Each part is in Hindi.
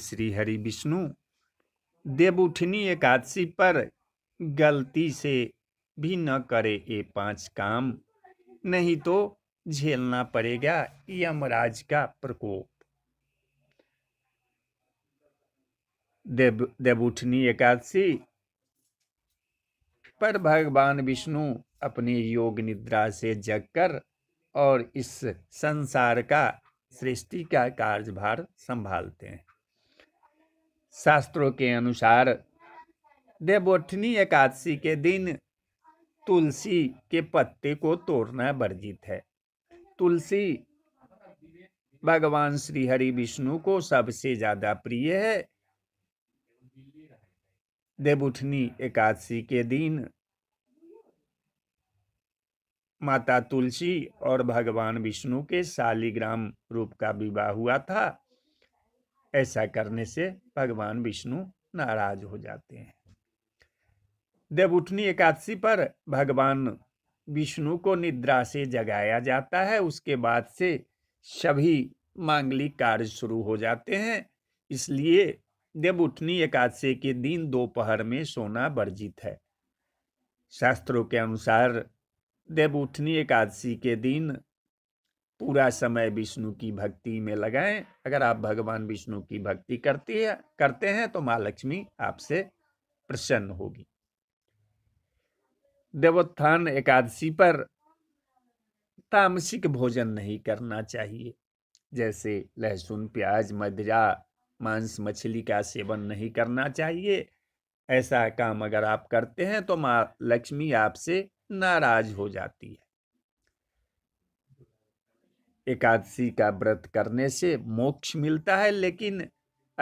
श्री हरि विष्णु देवउठनी एकादशी पर गलती से भी न करे ये पांच काम नहीं तो झेलना पड़ेगा यमराज का प्रकोप देव देवउठनी एकादशी पर भगवान विष्णु अपनी योग निद्रा से जगकर और इस संसार का सृष्टि का कार्यभार संभालते हैं शास्त्रों के अनुसार देवोठनी एकादशी के दिन तुलसी के पत्ते को तोड़ना वर्जित है तुलसी भगवान श्री हरि विष्णु को सबसे ज्यादा प्रिय है देवउठनी एकादशी के दिन माता तुलसी और भगवान विष्णु के शालिग्राम रूप का विवाह हुआ था ऐसा करने से भगवान विष्णु नाराज हो जाते हैं देवउठनी एकादशी पर भगवान विष्णु को निद्रा से जगाया जाता है उसके बाद से सभी मांगलिक कार्य शुरू हो जाते हैं इसलिए देवउठनी एकादशी के दिन दोपहर में सोना वर्जित है शास्त्रों के अनुसार देवउठनी एकादशी के दिन पूरा समय विष्णु की भक्ति में लगाएं अगर आप भगवान विष्णु की भक्ति करती है करते हैं तो माँ लक्ष्मी आपसे प्रसन्न होगी देवोत्थान एकादशी पर तामसिक भोजन नहीं करना चाहिए जैसे लहसुन प्याज मदिरा मांस मछली का सेवन नहीं करना चाहिए ऐसा काम अगर आप करते हैं तो माँ लक्ष्मी आपसे नाराज हो जाती है एकादशी का व्रत करने से मोक्ष मिलता है लेकिन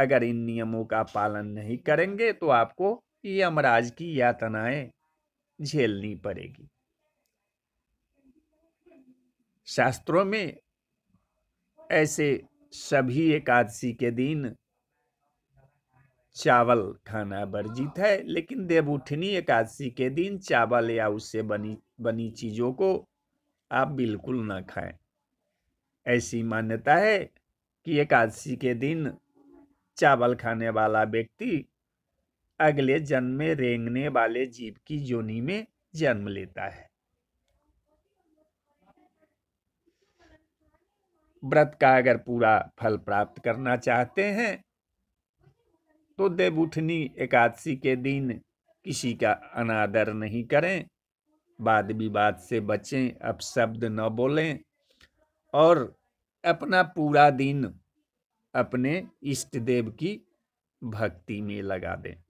अगर इन नियमों का पालन नहीं करेंगे तो आपको यमराज की यातनाएं झेलनी पड़ेगी शास्त्रों में ऐसे सभी एकादशी के दिन चावल खाना वर्जित है लेकिन देवउठनी एकादशी के दिन चावल या उससे बनी बनी चीज़ों को आप बिल्कुल ना खाएं ऐसी मान्यता है कि एकादशी के दिन चावल खाने वाला व्यक्ति अगले जन्म में रेंगने वाले जीव की योनि में जन्म लेता है व्रत का अगर पूरा फल प्राप्त करना चाहते हैं तो देवउठनी एकादशी के दिन किसी का अनादर नहीं करें वाद विवाद से बचें अपशब्द न बोलें और अपना पूरा दिन अपने इष्ट देव की भक्ति में लगा दें